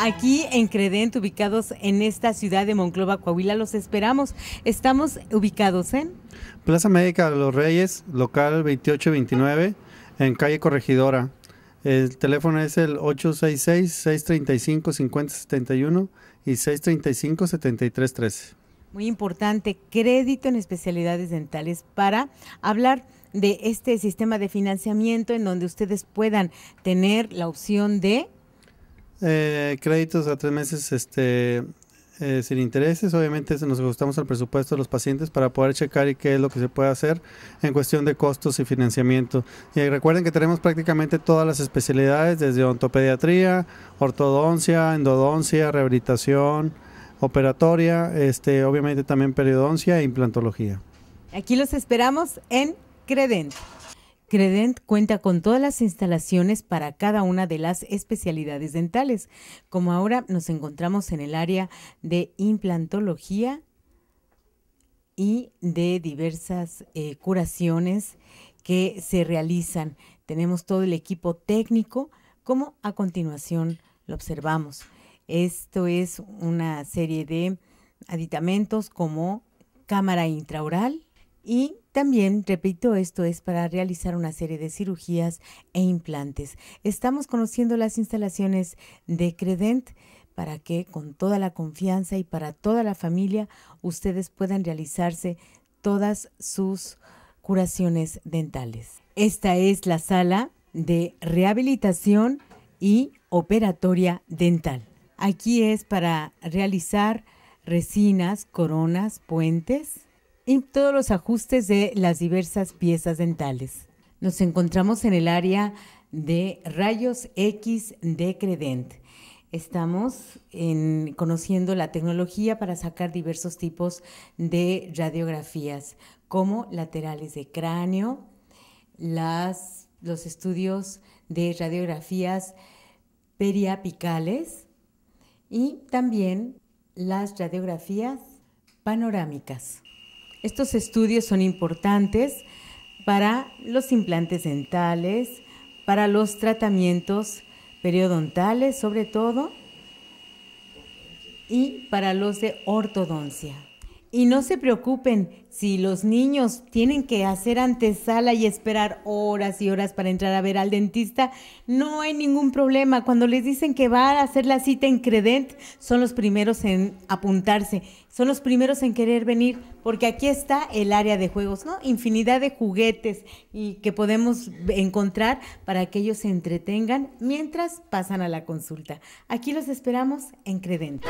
Aquí en Credent, ubicados en esta ciudad de Monclova, Coahuila, los esperamos. Estamos ubicados en Plaza Médica de los Reyes, local 2829, en calle Corregidora. El teléfono es el 866-635-5071 y 635-7313. Muy importante, crédito en especialidades dentales para hablar de este sistema de financiamiento en donde ustedes puedan tener la opción de... Eh, créditos a tres meses este, eh, sin intereses. Obviamente nos ajustamos al presupuesto de los pacientes para poder checar y qué es lo que se puede hacer en cuestión de costos y financiamiento. Y recuerden que tenemos prácticamente todas las especialidades, desde ontopediatría, ortodoncia, endodoncia, rehabilitación, operatoria, este, obviamente también periodoncia e implantología. Aquí los esperamos en Credent. Credent cuenta con todas las instalaciones para cada una de las especialidades dentales, como ahora nos encontramos en el área de implantología y de diversas eh, curaciones que se realizan. Tenemos todo el equipo técnico, como a continuación lo observamos. Esto es una serie de aditamentos como cámara intraoral y también, repito, esto es para realizar una serie de cirugías e implantes. Estamos conociendo las instalaciones de Credent para que con toda la confianza y para toda la familia ustedes puedan realizarse todas sus curaciones dentales. Esta es la sala de rehabilitación y operatoria dental. Aquí es para realizar resinas, coronas, puentes, y todos los ajustes de las diversas piezas dentales. Nos encontramos en el área de rayos X de Credent. Estamos conociendo la tecnología para sacar diversos tipos de radiografías, como laterales de cráneo, los estudios de radiografías periapicales y también las radiografías panorámicas. Estos estudios son importantes para los implantes dentales, para los tratamientos periodontales sobre todo y para los de ortodoncia. Y no se preocupen si los niños tienen que hacer antesala y esperar horas y horas para entrar a ver al dentista. No hay ningún problema. Cuando les dicen que va a hacer la cita en Credent, son los primeros en apuntarse, son los primeros en querer venir, porque aquí está el área de juegos, ¿no? Infinidad de juguetes y que podemos encontrar para que ellos se entretengan mientras pasan a la consulta. Aquí los esperamos en Credent.